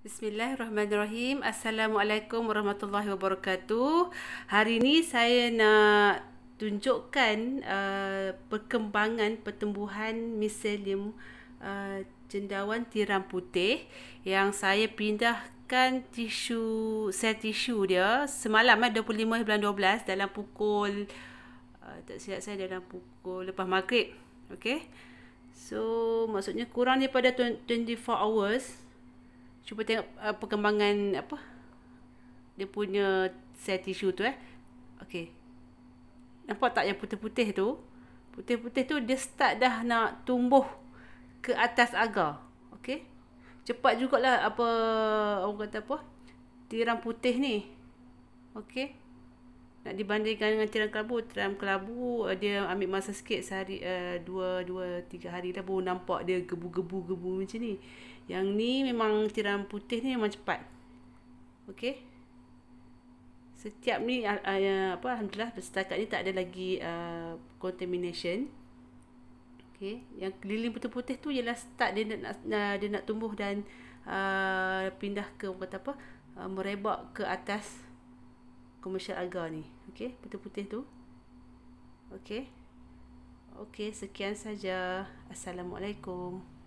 Bismillahirrahmanirrahim. Assalamualaikum warahmatullahi wabarakatuh. Hari ini saya nak tunjukkan uh, perkembangan pertumbuhan miselium uh, cendawan tiram putih yang saya pindahkan tisu sel tisu dia semalam eh, 25 bulan 12 dalam pukul uh, tak silap saya dalam pukul lepas maghrib. Okay. So maksudnya kurang daripada 24 hours cuba tengok uh, perkembangan apa dia punya set tissue tu eh okay. nampak tak yang putih-putih tu putih-putih tu dia start dah nak tumbuh ke atas agar okay. cepat jugaklah apa orang kata apa tiram putih ni okay nak dibandingkan dengan tiram kelabu tiram kelabu uh, dia ambil masa sikit sehari uh, dua dua tiga hari dah baru nampak dia gebu gebu gebu macam ni yang ni memang tiram putih ni memang cepat ok setiap ni uh, uh, apa Alhamdulillah setakat ni tak ada lagi uh, contamination ok yang keliling putih-putih tu ialah start dia nak, uh, dia nak tumbuh dan uh, pindah ke apa uh, merebak ke atas commercial agar ni okey putih-putih tu okey okey sekian saja assalamualaikum